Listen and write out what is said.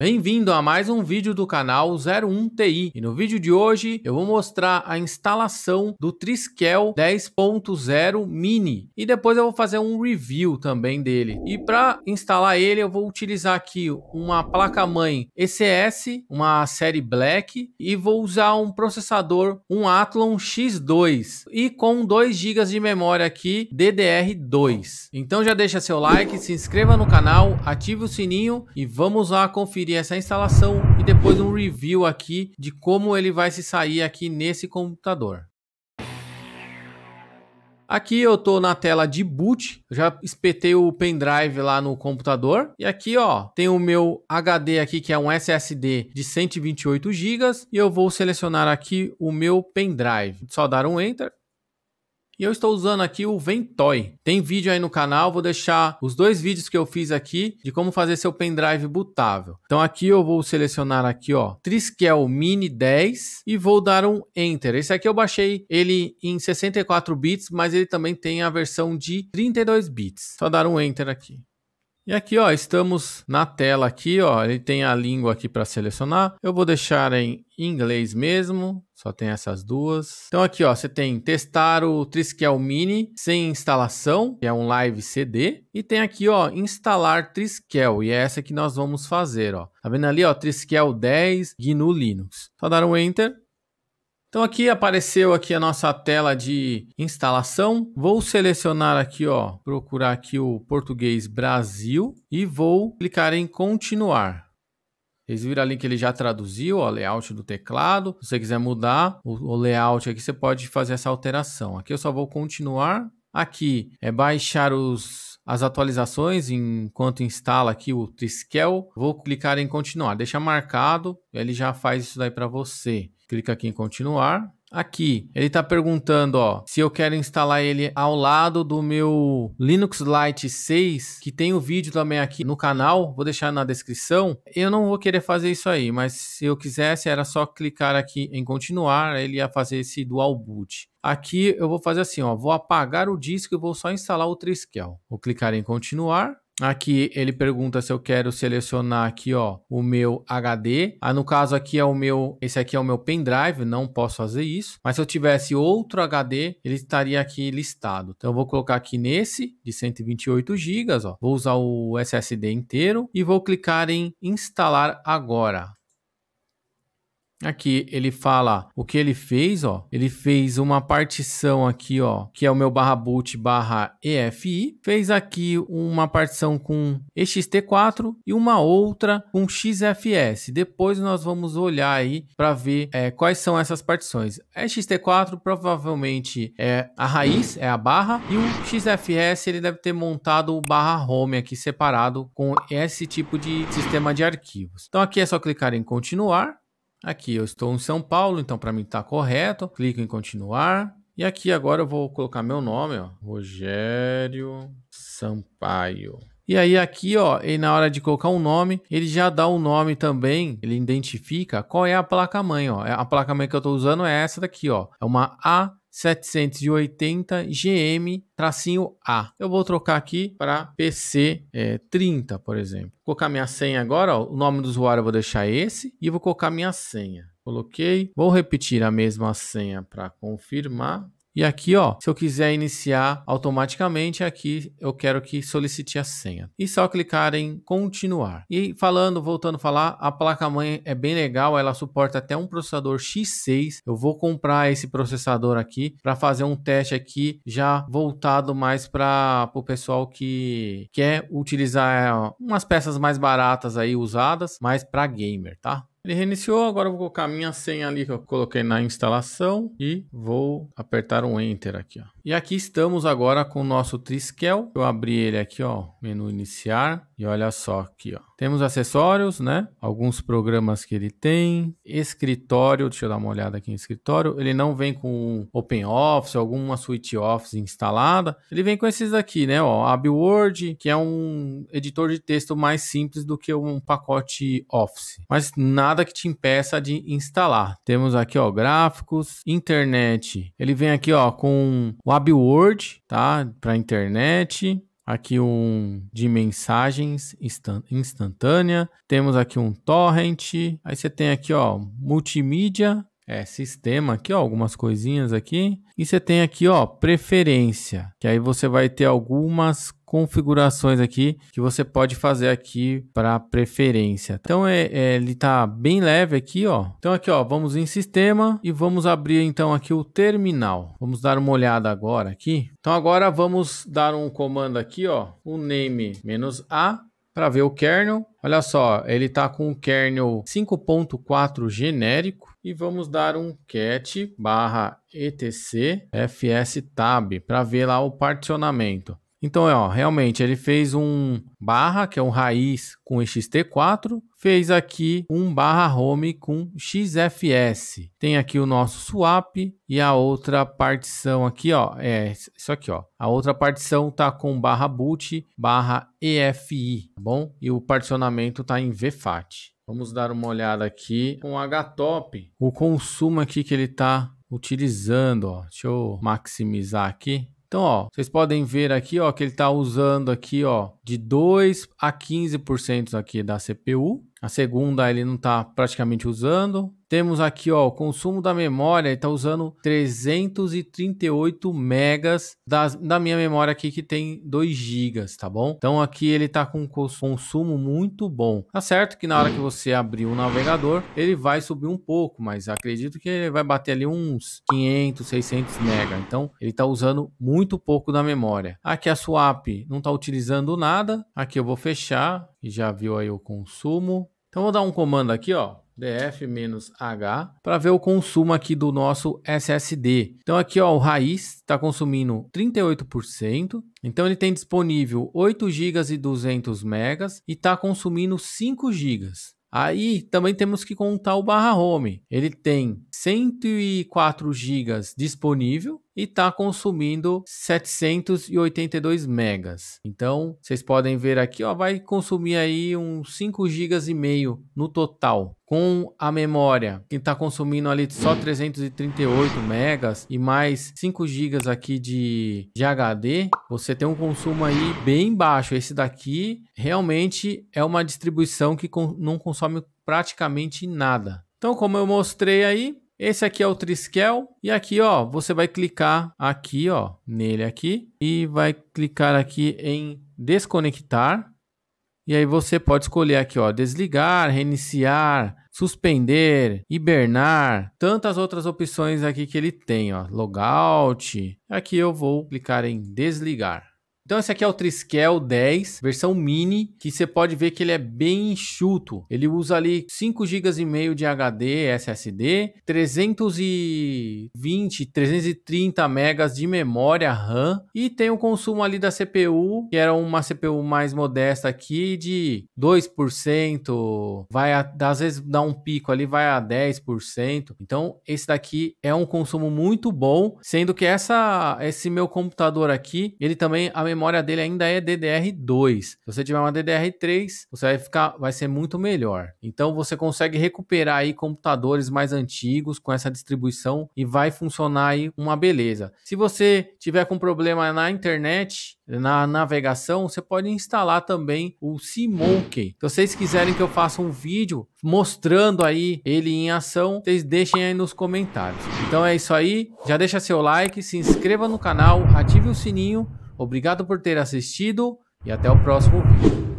Bem-vindo a mais um vídeo do canal 01TI e no vídeo de hoje eu vou mostrar a instalação do Triskel 10.0 Mini e depois eu vou fazer um review também dele. E para instalar ele eu vou utilizar aqui uma placa-mãe ECS, uma série Black e vou usar um processador, um Athlon X2 e com 2 GB de memória aqui DDR2. Então já deixa seu like, se inscreva no canal, ative o sininho e vamos lá conferir conferir essa instalação e depois um review aqui de como ele vai se sair aqui nesse computador. Aqui eu tô na tela de boot, já espetei o pendrive lá no computador. E aqui, ó, tem o meu HD aqui, que é um SSD de 128 GB. E eu vou selecionar aqui o meu pendrive. Só dar um Enter. E eu estou usando aqui o Ventoy. Tem vídeo aí no canal, vou deixar os dois vídeos que eu fiz aqui de como fazer seu pendrive bootável. Então aqui eu vou selecionar aqui, ó, Triskel Mini 10 e vou dar um Enter. Esse aqui eu baixei ele em 64 bits, mas ele também tem a versão de 32 bits. Só dar um Enter aqui. E aqui, ó, estamos na tela aqui, ó, ele tem a língua aqui para selecionar. Eu vou deixar em inglês mesmo, só tem essas duas. Então aqui, ó, você tem testar o Triskel Mini sem instalação, que é um live CD, e tem aqui, ó, instalar Triskel, e é essa que nós vamos fazer, ó. Tá vendo ali, ó, Triskel 10 GNU Linux. Só dar um enter então aqui apareceu aqui a nossa tela de instalação. Vou selecionar aqui, ó, procurar aqui o português Brasil e vou clicar em continuar. Vocês viram ali que ele já traduziu o layout do teclado. Se você quiser mudar o, o layout aqui, você pode fazer essa alteração. Aqui eu só vou continuar. Aqui é baixar os as atualizações enquanto instala aqui o Triskel. Vou clicar em continuar, deixa marcado, ele já faz isso daí para você clica aqui em continuar. Aqui, ele está perguntando ó, se eu quero instalar ele ao lado do meu Linux Lite 6, que tem o um vídeo também aqui no canal, vou deixar na descrição. Eu não vou querer fazer isso aí, mas se eu quisesse, era só clicar aqui em continuar, ele ia fazer esse dual boot. Aqui eu vou fazer assim, ó, vou apagar o disco e vou só instalar o Triskel. Vou clicar em continuar. Aqui ele pergunta se eu quero selecionar aqui, ó, o meu HD. Ah, no caso aqui é o meu, esse aqui é o meu pendrive, não posso fazer isso. Mas se eu tivesse outro HD, ele estaria aqui listado. Então eu vou colocar aqui nesse de 128 GB, ó. Vou usar o SSD inteiro e vou clicar em instalar agora. Aqui ele fala o que ele fez, ó. Ele fez uma partição aqui, ó, que é o meu barra boot barra EFI. Fez aqui uma partição com EXT4 e uma outra com XFS. Depois nós vamos olhar aí para ver é, quais são essas partições. A EXT4 provavelmente é a raiz, é a barra, e o XFS ele deve ter montado o barra home aqui separado com esse tipo de sistema de arquivos. Então aqui é só clicar em continuar Aqui eu estou em São Paulo, então para mim está correto. Clico em continuar. E aqui agora eu vou colocar meu nome, ó, Rogério Sampaio. E aí aqui, ó, e na hora de colocar um nome, ele já dá o um nome também, ele identifica qual é a placa-mãe, ó. A placa-mãe que eu estou usando é essa daqui, ó. É uma A 780 GM-A. Eu vou trocar aqui para PC30, por exemplo. Vou colocar minha senha agora, ó, o nome do usuário eu vou deixar esse e vou colocar minha senha. Coloquei, vou repetir a mesma senha para confirmar. E aqui, ó, se eu quiser iniciar automaticamente, aqui eu quero que solicite a senha. E só clicar em continuar. E falando, voltando a falar, a placa-mãe é bem legal, ela suporta até um processador X6. Eu vou comprar esse processador aqui para fazer um teste aqui já voltado mais para o pessoal que quer utilizar eh, umas peças mais baratas aí usadas, mas para gamer, tá? Ele reiniciou, agora eu vou colocar a minha senha ali que eu coloquei na instalação e vou apertar um Enter aqui, ó. E aqui estamos agora com o nosso Triskel. Eu abri ele aqui, ó, menu iniciar. E olha só aqui, ó. Temos acessórios, né? Alguns programas que ele tem. Escritório, deixa eu dar uma olhada aqui em escritório. Ele não vem com Open Office, alguma suite Office instalada. Ele vem com esses aqui, né? Ó, Ab Word, que é um editor de texto mais simples do que um pacote Office. Mas nada que te impeça de instalar. Temos aqui, ó, gráficos, internet. Ele vem aqui, ó, com o Ab Word, tá? Para internet aqui um de mensagens instantânea, temos aqui um torrent, aí você tem aqui, ó, multimídia, é, sistema aqui, ó, algumas coisinhas aqui. E você tem aqui, ó, preferência, que aí você vai ter algumas configurações aqui que você pode fazer aqui para preferência. Então é, é, ele tá bem leve aqui, ó. Então aqui, ó, vamos em sistema e vamos abrir então aqui o terminal. Vamos dar uma olhada agora aqui. Então agora vamos dar um comando aqui, ó, o name a para ver o kernel. Olha só, ele tá com o kernel 5.4 genérico e vamos dar um cat barra etc fs tab para ver lá o particionamento. Então, é, ó, realmente ele fez um barra, que é um raiz com ext4, fez aqui um barra home com xfs. Tem aqui o nosso swap e a outra partição aqui, ó, é isso aqui, ó. A outra partição tá com barra boot, barra EFI, tá bom? E o particionamento tá em VFAT. Vamos dar uma olhada aqui com o HTOP, o consumo aqui que ele está utilizando. Ó. Deixa eu maximizar aqui. Então, ó, vocês podem ver aqui, ó, que ele está usando aqui, ó, de 2 a 15% aqui da CPU. A segunda ele não está praticamente usando. Temos aqui, ó, o consumo da memória, está usando 338 megas das, da minha memória aqui que tem 2 gigas, tá bom? Então aqui ele está com consumo muito bom. Tá certo que na hora que você abrir o navegador, ele vai subir um pouco, mas acredito que ele vai bater ali uns 500, 600 megas Então ele está usando muito pouco da memória. Aqui a swap não está utilizando nada. Aqui eu vou fechar, já viu aí o consumo. Então vou dar um comando aqui, ó, df-h, para ver o consumo aqui do nosso SSD. Então aqui ó, o raiz está consumindo 38%, então ele tem disponível 8 GB e 200 MB e está consumindo 5 GB. Aí também temos que contar o barra home. Ele tem 104 GB disponível, e está consumindo 782 megas. Então, vocês podem ver aqui, ó, vai consumir aí uns 5 gigas e meio no total. Com a memória que está consumindo ali só 338 megas e mais 5 gigas aqui de, de HD, você tem um consumo aí bem baixo. Esse daqui realmente é uma distribuição que com, não consome praticamente nada. Então, como eu mostrei aí, esse aqui é o Triskel e aqui, ó, você vai clicar aqui, ó, nele aqui e vai clicar aqui em desconectar. E aí você pode escolher aqui, ó, desligar, reiniciar, suspender, hibernar, tantas outras opções aqui que ele tem, ó, logout. Aqui eu vou clicar em desligar. Então esse aqui é o Triskel 10, versão mini, que você pode ver que ele é bem enxuto. Ele usa ali 5 GB e meio de HD SSD, 320, 330 MB de memória RAM e tem o consumo ali da CPU, que era uma CPU mais modesta aqui de 2%, vai a, às vezes dá um pico ali, vai a 10%. Então esse daqui é um consumo muito bom, sendo que essa esse meu computador aqui, ele também a memória memória dele ainda é DDR2. Se você tiver uma DDR3, você vai ficar, vai ser muito melhor. Então você consegue recuperar aí computadores mais antigos com essa distribuição e vai funcionar aí uma beleza. Se você tiver com problema na internet, na navegação, você pode instalar também o Simonkey. Se vocês quiserem que eu faça um vídeo mostrando aí ele em ação, vocês deixem aí nos comentários. Então é isso aí, já deixa seu like, se inscreva no canal, ative o sininho Obrigado por ter assistido e até o próximo vídeo.